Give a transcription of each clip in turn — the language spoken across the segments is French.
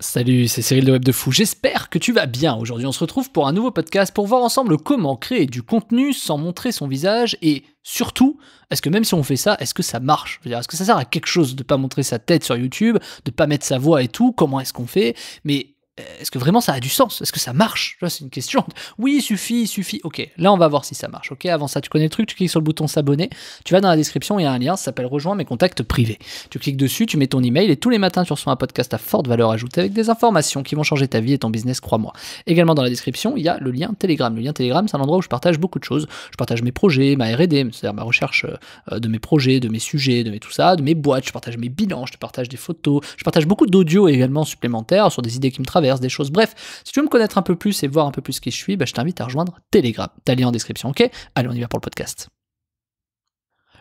Salut, c'est Cyril de Web de Fou. J'espère que tu vas bien. Aujourd'hui, on se retrouve pour un nouveau podcast pour voir ensemble comment créer du contenu sans montrer son visage et surtout, est-ce que même si on fait ça, est-ce que ça marche Est-ce que ça sert à quelque chose de pas montrer sa tête sur YouTube, de pas mettre sa voix et tout Comment est-ce qu'on fait Mais euh, est-ce que vraiment ça a du sens Est-ce que ça marche C'est une question. Oui, il suffit, il suffit. Ok, là on va voir si ça marche. Ok, avant ça, tu connais le truc, tu cliques sur le bouton s'abonner, tu vas dans la description, il y a un lien, ça s'appelle Rejoins mes contacts privés. Tu cliques dessus, tu mets ton email et tous les matins tu reçois un podcast à forte valeur ajoutée avec des informations qui vont changer ta vie et ton business, crois-moi. Également dans la description, il y a le lien Telegram. Le lien Telegram, c'est un endroit où je partage beaucoup de choses. Je partage mes projets, ma RD, c'est-à-dire ma recherche euh, de mes projets, de mes sujets, de mes tout ça, de mes boîtes, je partage mes bilans, je te partage des photos, je partage beaucoup d'audio également supplémentaires sur des idées qui me traversent des choses. Bref, si tu veux me connaître un peu plus et voir un peu plus qui je suis, bah, je t'invite à rejoindre Telegram. T'as le lien en description, ok Allez, on y va pour le podcast.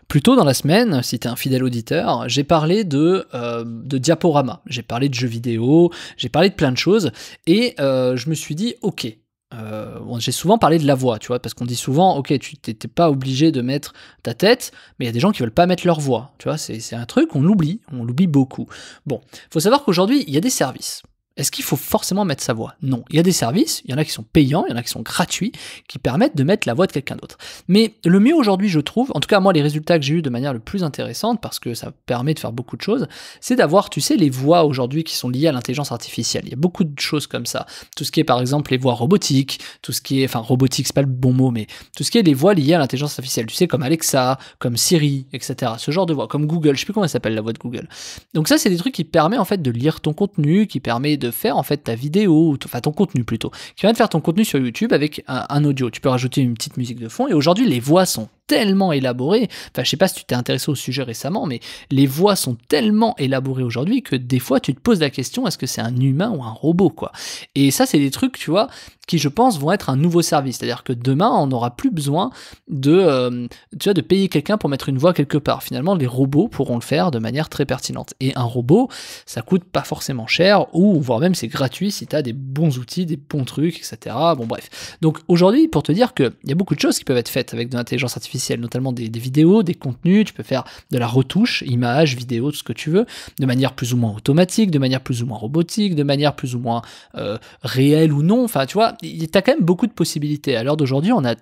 Plus tôt dans la semaine, si t'es un fidèle auditeur, j'ai parlé de, euh, diaporama, j'ai parlé de jeux vidéo, j'ai parlé de plein de choses, et euh, je me suis dit, ok, euh, j'ai souvent parlé de la voix, tu vois, parce qu'on dit souvent, ok, tu n'étais pas obligé de mettre ta tête, mais il y a des gens qui veulent pas mettre leur voix, tu vois, c'est un truc, on l'oublie, on l'oublie beaucoup. Bon, faut savoir qu'aujourd'hui, il y a des services est-ce qu'il faut forcément mettre sa voix Non. Il y a des services, il y en a qui sont payants, il y en a qui sont gratuits, qui permettent de mettre la voix de quelqu'un d'autre. Mais le mieux aujourd'hui, je trouve, en tout cas moi, les résultats que j'ai eu de manière le plus intéressante, parce que ça permet de faire beaucoup de choses, c'est d'avoir, tu sais, les voix aujourd'hui qui sont liées à l'intelligence artificielle. Il y a beaucoup de choses comme ça. Tout ce qui est, par exemple, les voix robotiques, tout ce qui est, enfin, robotique, c'est pas le bon mot, mais tout ce qui est les voix liées à l'intelligence artificielle. Tu sais, comme Alexa, comme Siri, etc. Ce genre de voix, comme Google. Je sais plus comment elle s'appelle la voix de Google. Donc ça, c'est des trucs qui permettent en fait de lire ton contenu, qui permet de de faire en fait ta vidéo, enfin ton contenu plutôt. Qui vient de faire ton contenu sur YouTube avec un, audio. Tu peux rajouter une petite musique de fond. Et aujourd'hui, les voix sont tellement élaborées. Enfin, je sais pas si tu t'es intéressé au sujet récemment, mais les voix sont tellement élaborées aujourd'hui que des fois tu te poses la question est-ce que c'est un humain ou un robot quoi Et ça, c'est des trucs, tu vois, qui je pense vont être un nouveau service. C'est-à-dire que demain, on n'aura plus besoin de, euh, tu vois, de payer quelqu'un pour mettre une voix quelque part. Finalement, les robots pourront le faire de manière très pertinente. Et un robot, ça coûte pas forcément cher, ou voire même c'est gratuit si tu as des bons outils, des bons trucs, etc. Bon, bref. Donc aujourd'hui, pour te dire qu'il y a beaucoup de choses qui peuvent être faites avec de l'intelligence artificielle notamment des, vidéos, des contenus, tu peux faire de la retouche, images, vidéos, tout ce que tu veux, de manière plus ou moins automatique, de manière plus ou moins robotique, de manière plus ou moins euh, réelle ou non, enfin tu vois, t'as quand même beaucoup de possibilités. À l'heure d'aujourd'hui, on a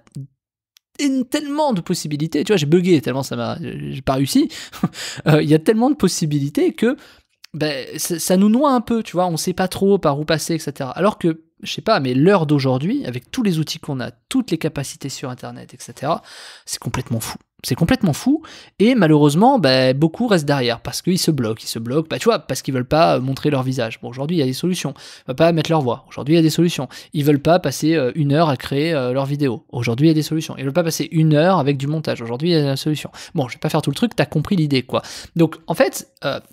tellement de possibilités, tu vois, j'ai bugué tellement ça m'a, j'ai pas réussi, euh, il y a tellement de possibilités que ben, ça, nous noie un peu, tu vois, on sait pas trop par où passer, etc. Alors que je sais pas, mais l'heure d'aujourd'hui, avec tous les outils qu'on a, toutes les capacités sur Internet, etc., c'est complètement fou c'est complètement fou. Et malheureusement, bah, beaucoup restent derrière parce qu'ils se bloquent, ils se bloquent, bah, tu vois, parce qu'ils veulent pas euh, montrer leur visage. Bon, aujourd'hui, il y a des solutions. Ils veulent pas mettre leur voix. Aujourd'hui, il y a des solutions. Ils veulent pas passer euh, une heure à créer euh, leur vidéo. Aujourd'hui, il y a des solutions. Ils veulent pas passer une heure avec du montage. Aujourd'hui, il y a des solutions. Bon, je vais pas faire tout le truc, t'as compris l'idée, quoi. Donc, en fait,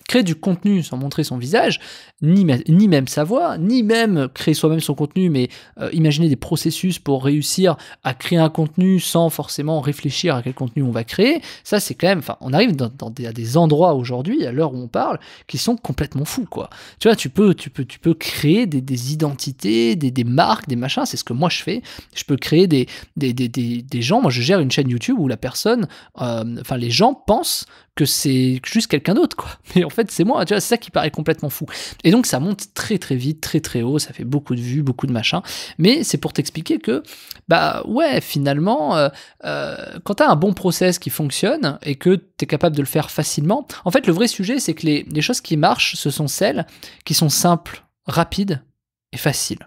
créer du contenu sans montrer son visage, ni, ni même sa voix, ni même créer soi-même son contenu, mais imaginer des processus pour réussir à créer un contenu sans forcément réfléchir à quel contenu on va créer, ça c'est quand même, enfin, on arrive dans, des, à des endroits aujourd'hui, à l'heure où on parle, qui sont complètement fous, quoi. Tu vois, tu peux, tu peux, tu peux créer des, identités, des, marques, des machins, c'est ce que moi je fais. Je peux créer des, des, gens, moi je gère une chaîne YouTube où la personne, euh, enfin, les gens pensent que c'est juste quelqu'un d'autre, quoi. Mais en fait, c'est moi, tu vois, c'est ça qui paraît complètement fou. Et donc, ça monte très, très vite, très, très haut, ça fait beaucoup de vues, beaucoup de machins. Mais c'est pour t'expliquer que, bah ouais, finalement, euh, tu euh, quand t'as un bon process, qui fonctionne et que tu es capable de le faire facilement. En fait, le vrai sujet, c'est que les, choses qui marchent, ce sont celles qui sont simples, rapides et faciles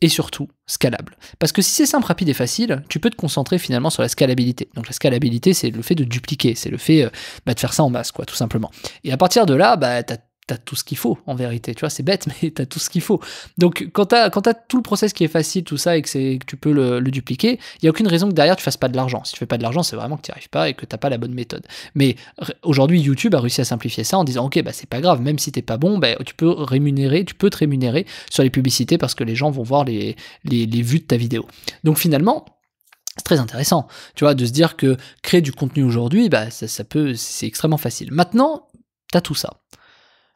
et surtout scalables. Parce que si c'est simple, rapide et facile, tu peux te concentrer finalement sur la scalabilité. Donc la scalabilité, c'est le fait de dupliquer, c'est le fait euh, bah, de faire ça en masse, quoi, tout simplement. Et à partir de là, bah, tu as t'as tout ce qu'il faut en vérité. Tu vois, c'est bête, mais t'as tout ce qu'il faut. Donc quand t'as, tout le process qui est facile, tout ça, et que, c'est, que tu peux le, dupliquer, il y a aucune raison que derrière tu fasses pas de l'argent. Si tu fais pas de l'argent, c'est vraiment que tu arrives pas et que t'as pas la bonne méthode. Mais aujourd'hui, YouTube a réussi à simplifier ça en disant, ok, bah c'est pas grave, même si t'es pas bon, bah, tu peux rémunérer, tu peux te rémunérer sur les publicités parce que les gens vont voir les, vues de ta vidéo. Donc finalement, c'est très intéressant, tu vois, de se dire que créer du contenu aujourd'hui, bah, ça, ça peut, c'est extrêmement facile. Maintenant, t'as tout ça.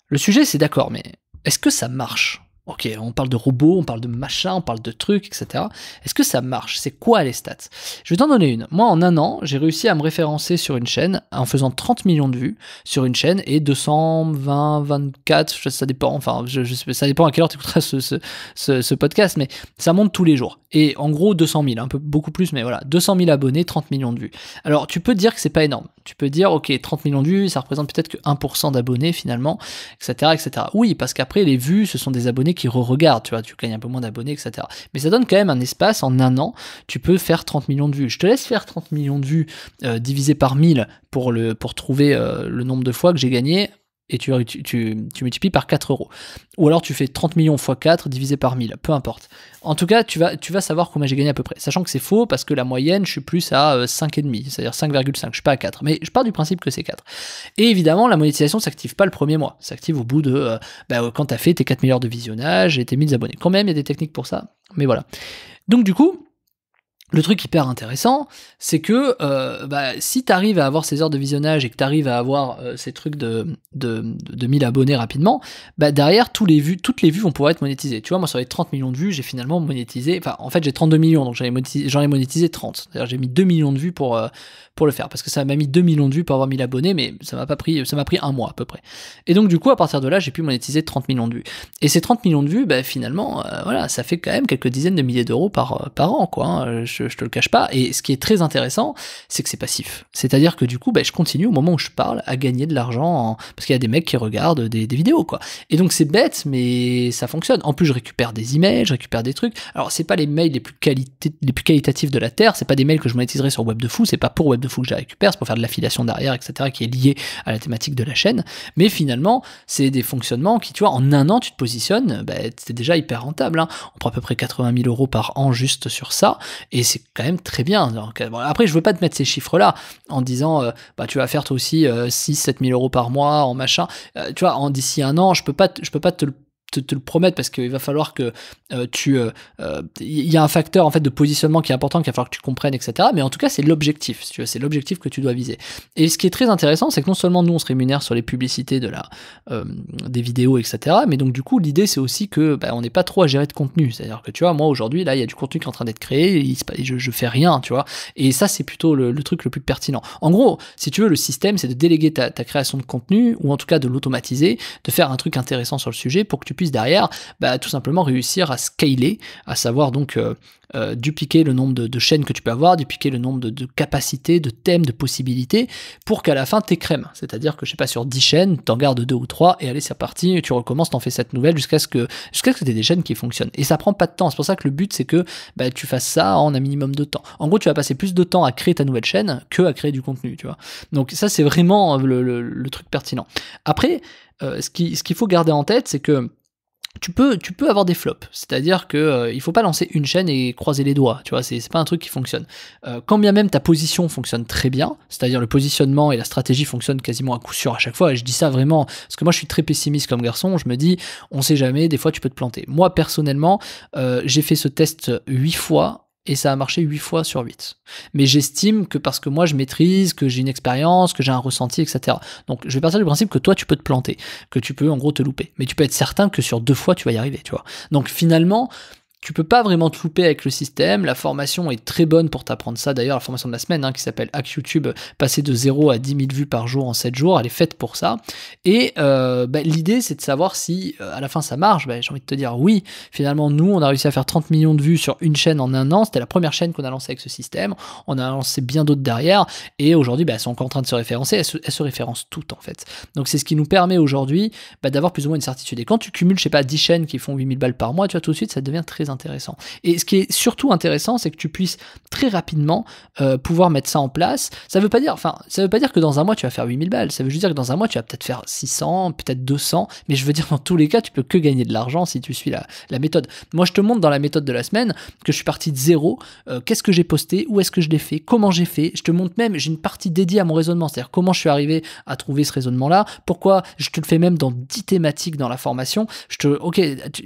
Le sujet, c'est d'accord, mais est-ce que ça marche Ok, on parle de robots, on parle de machins, on parle de trucs, etc. Est-ce que ça marche C'est quoi les stats Je vais t'en donner une. Moi, en un an, j'ai réussi à me référencer sur une chaîne en faisant 30 millions de vues sur une chaîne et 220, 24, ça dépend. Enfin, je, ça dépend à quelle heure tu écouteras ce, podcast, mais ça monte tous les jours. Et en gros, 200 000, un peu beaucoup plus, mais voilà, 200 000 abonnés, 30 millions de vues. Alors, tu peux dire que c'est pas énorme. Tu peux dire, ok, 30 millions de vues, ça représente peut-être que 1% d'abonnés finalement, etc., etc. Oui, parce qu'après, les vues, ce sont des abonnés qui re-regardent, tu vois, tu gagnes un peu moins d'abonnés, etc. Mais ça donne quand même un espace, en un an, tu peux faire 30 millions de vues. Je te laisse faire 30 millions de vues euh, divisé par 1000 pour, le, pour trouver euh, le nombre de fois que j'ai gagné et tu, tu, multiplies par 4 euros. Ou alors tu fais 30 millions x 4 divisé par 1000, peu importe. En tout cas, tu vas, savoir combien j'ai gagné à peu près. Sachant que c'est faux parce que la moyenne, je suis plus à 5,5, euh, c'est-à-dire 5,5, je suis pas à 4. Mais je pars du principe que c'est 4. Et évidemment, la monétisation s'active pas le premier mois. S'active au bout de euh, bah, quand tu as fait tes 4000 heures de visionnage et tes 1000 abonnés. Quand même, il y a des techniques pour ça. Mais voilà. Donc du coup, le truc hyper intéressant, c'est que euh, bah, si tu arrives à avoir ces heures de visionnage et que tu arrives à avoir euh, ces trucs de, de, 1000 abonnés rapidement, bah, derrière, les vues, toutes les vues vont pouvoir être monétisées. Tu vois, moi, sur les 30 millions de vues, j'ai finalement monétisé, enfin, en fait, j'ai 32 millions, donc j'en ai, monétisé 30. j'ai mis 2 millions de vues pour, euh, pour le faire, parce que ça m'a mis 2 millions de vues pour avoir 1000 abonnés, mais ça m'a pas pris, ça m'a pris un mois à peu près. Et donc, du coup, à partir de là, j'ai pu monétiser 30 millions de vues. Et ces 30 millions de vues, bah, finalement, voilà, ça fait quand même quelques dizaines de milliers d'euros par, par an, quoi. Hein je, te le cache pas. Et ce qui est très intéressant, c'est que c'est passif. C'est-à-dire que du coup, ben je continue au moment où je parle à gagner de l'argent parce qu'il y a des mecs qui regardent des, vidéos, quoi. Et donc c'est bête, mais ça fonctionne. En plus, je récupère des emails, je récupère des trucs. Alors c'est pas les mails les plus, qualité... les plus qualitatifs de la terre, c'est pas des mails que je monétiserai sur Web de Fou, c'est pas pour Web de Fou que je les récupère, c'est pour faire de l'affiliation derrière, etc., qui est lié à la thématique de la chaîne. Mais finalement, c'est des fonctionnements qui, tu vois, en un an, tu te positionnes, c'est bah, déjà hyper rentable. Hein. On prend à peu près 80 000 euros par an juste sur ça, et c'est quand même très bien. Euh, après, je veux pas te mettre ces chiffres-là en disant, euh, bah, tu vas faire toi aussi 6-7 euh, 000 euros par mois en machin. tu vois, en d'ici un an, je peux pas, je peux pas te le te, le promettre parce qu'il va falloir que euh, tu. Il euh, euh, y a un facteur en fait de positionnement qui est important, qu'il va falloir que tu comprennes, etc. Mais en tout cas, c'est l'objectif. Si c'est l'objectif que tu dois viser. Et ce qui est très intéressant, c'est que non seulement nous on se rémunère sur les publicités de la, des vidéos, etc. Mais donc du coup, l'idée c'est aussi que bah, on n'est pas trop à gérer de contenu. C'est-à-dire que tu vois, moi aujourd'hui, là, il y a du contenu qui est en train d'être créé, je, fais rien, tu vois. Et ça, c'est plutôt le, truc le plus pertinent. En gros, si tu veux, le système, c'est de déléguer ta, ta création de contenu ou en tout cas de l'automatiser, de faire un truc intéressant sur le sujet pour que tu puisses derrière bah, tout simplement réussir à scaler, à savoir donc euh, euh, dupliquer le nombre de, chaînes que tu peux avoir, dupliquer le nombre de, capacités, de thèmes, de possibilités, pour qu'à la fin t'es crème. C'est-à-dire que je sais pas, sur 10 chaînes, en gardes 2 ou 3 et allez, c'est reparti, tu recommences, t'en fais cette nouvelle jusqu'à ce que jusqu'à ce que t'aies des chaînes qui fonctionnent. Et ça prend pas de temps. C'est pour ça que le but c'est que bah, tu fasses ça en un minimum de temps. En gros, tu vas passer plus de temps à créer ta nouvelle chaîne que à créer du contenu, tu vois. Donc ça c'est vraiment le, truc pertinent. Après, euh, ce qu'il faut garder en tête, c'est que tu peux, tu peux avoir des flops. C'est-à-dire que euh, il faut pas lancer une chaîne et croiser les doigts. Tu vois, c'est pas un truc qui fonctionne. Euh, quand bien même ta position fonctionne très bien, c'est-à-dire le positionnement et la stratégie fonctionnent quasiment à coup sûr à chaque fois. Et je dis ça vraiment parce que moi je suis très pessimiste comme garçon. Je me dis, on sait jamais. Des fois, tu peux te planter. Moi personnellement, euh, j'ai fait ce test huit fois et ça a marché 8 fois sur 8. Mais j'estime que parce que moi je maîtrise, que j'ai une expérience, que j'ai un ressenti, etc. Donc je vais partir du principe que toi tu peux te planter, que tu peux en gros te louper. Mais tu peux être certain que sur deux fois tu vas y arriver, tu vois. Donc finalement, tu peux pas vraiment te louper avec le système. La formation est très bonne pour t'apprendre ça. D'ailleurs, la formation de la semaine hein, qui s'appelle Hack YouTube, passer de 0 à 10 000 vues par jour en 7 jours, elle est faite pour ça. Et euh, bah, l'idée, c'est de savoir si euh, à la fin ça marche. Bah, j'ai envie de te dire oui. Finalement, nous, on a réussi à faire 30 millions de vues sur une chaîne en un an. C'était la première chaîne qu'on a lancée avec ce système. On a lancé bien d'autres derrière. Et aujourd'hui, bah, elles sont encore en train de se référencer. Elles se, référencent toutes, en fait. Donc, c'est ce qui nous permet aujourd'hui d'avoir plus ou moins une certitude. Et quand tu cumules, je sais pas, 10 chaînes qui font 8000 balles par mois, tu vois, tout de suite, ça devient très intéressant. Et ce qui est surtout intéressant, c'est que tu puisses très rapidement euh, pouvoir mettre ça en place. Ça veut pas dire, enfin, ça veut pas dire que dans un mois tu vas faire 8000 balles. Ça veut juste dire que dans un mois tu vas peut-être faire 600, peut-être 200. Mais je veux dire, dans tous les cas, tu peux que gagner de l'argent si tu suis la, la, méthode. Moi, je te montre dans la méthode de la semaine que je suis parti de zéro. Euh, qu'est-ce que j'ai posté Où est-ce que je l'ai fait Comment j'ai fait Je te montre même, j'ai une partie dédiée à mon raisonnement. C'est-à-dire comment je suis arrivé à trouver ce raisonnement-là. Pourquoi je te le fais même dans 10 thématiques dans la formation. Je te, ok,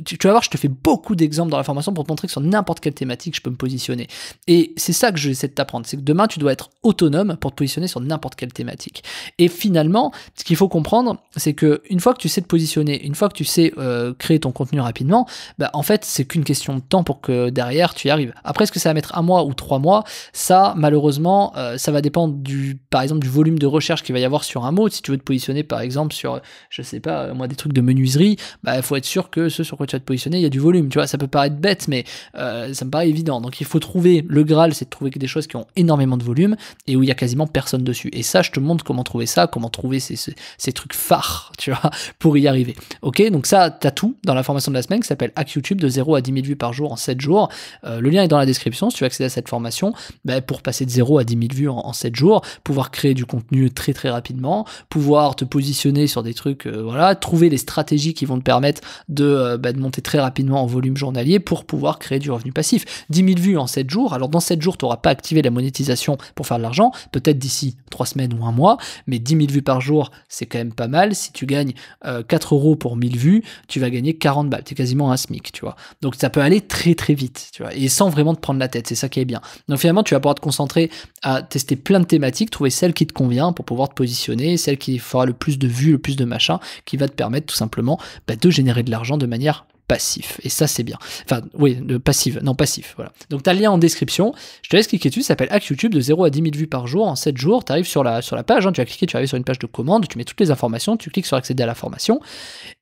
tu, vas voir, je te fais beaucoup d'exemples dans la pour te montrer que sur n'importe quelle thématique, je peux me positionner. Et c'est ça que je de t'apprendre, c'est que demain, tu dois être autonome pour te positionner sur n'importe quelle thématique. Et finalement, ce qu'il faut comprendre, c'est que une fois que tu sais te positionner, une fois que tu sais euh, créer ton contenu rapidement, bah, en fait, c'est qu'une question de temps pour que derrière, tu y arrives. Après, est-ce que ça va mettre un mois ou trois mois Ça, malheureusement, euh, ça va dépendre du, par exemple, du volume de recherche qu'il va y avoir sur un mot. Si tu veux te positionner, par exemple, sur, je sais pas, moi, des trucs de menuiserie, bah, il faut être sûr que ce sur quoi tu vas te positionner, il y a du volume. Tu vois, ça peut paraître bête, mais euh, ça me paraît évident. Donc il faut trouver le Graal, c'est de trouver des choses qui ont énormément de volume et où il y a quasiment personne dessus. Et ça, je te montre comment trouver ça, comment trouver ces, trucs phares, tu vois, pour y arriver. Ok, donc ça, t'as tout dans la formation de la semaine qui s'appelle Hack YouTube de 0 à 10 000 vues par jour en 7 jours. Euh, le lien est dans la description si tu veux accéder à cette formation bah, pour passer de 0 à 10 000 vues en, 7 jours, pouvoir créer du contenu très très rapidement, pouvoir te positionner sur des trucs, euh, voilà, trouver les stratégies qui vont te permettre de bah, monter très rapidement en volume journalier pour pouvoir créer du revenu passif. 10 000 vues en 7 jours, alors dans 7 jours, tu n'auras pas activé la monétisation pour faire de l'argent, peut-être d'ici 3 semaines ou un mois, mais 10 000 vues par jour, c'est quand même pas mal. Si tu gagnes 4 euh, euros pour 1000 vues, tu vas gagner 40 balles, tu es quasiment un SMIC, tu vois. Donc ça peut aller très très vite, tu vois, et sans vraiment te prendre la tête, c'est ça qui est bien. Donc finalement, tu vas pouvoir te concentrer à tester plein de thématiques, trouver celle qui te convient pour pouvoir te positionner, celle qui fera le plus de vues, le plus de machin, qui va te permettre tout simplement bah, de générer de l'argent de manière passif. Et ça, c'est bien. Enfin, oui, de passive. Non, passif. Voilà. Donc, tu as le lien en description. Je te laisse cliquer dessus. Ça s'appelle Hack YouTube de 0 à 10 000 vues par jour. En 7 jours, tu arrives sur la, sur la page. Hein, tu as cliqué, tu arrives sur une page de commande. Tu mets toutes les informations. Tu cliques sur accéder à la formation.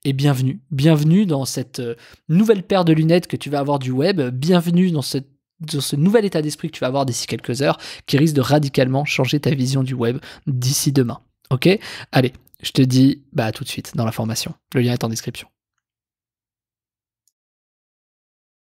Et bienvenue. Bienvenue dans cette euh, nouvelle paire de lunettes que tu vas avoir du web. Bienvenue dans ce nouvel état d'esprit que tu vas avoir d'ici quelques heures, qui risque de radicalement changer ta vision du web d'ici demain. Ok Allez, je te dis bah, tout de suite dans la formation. Le lien est en description.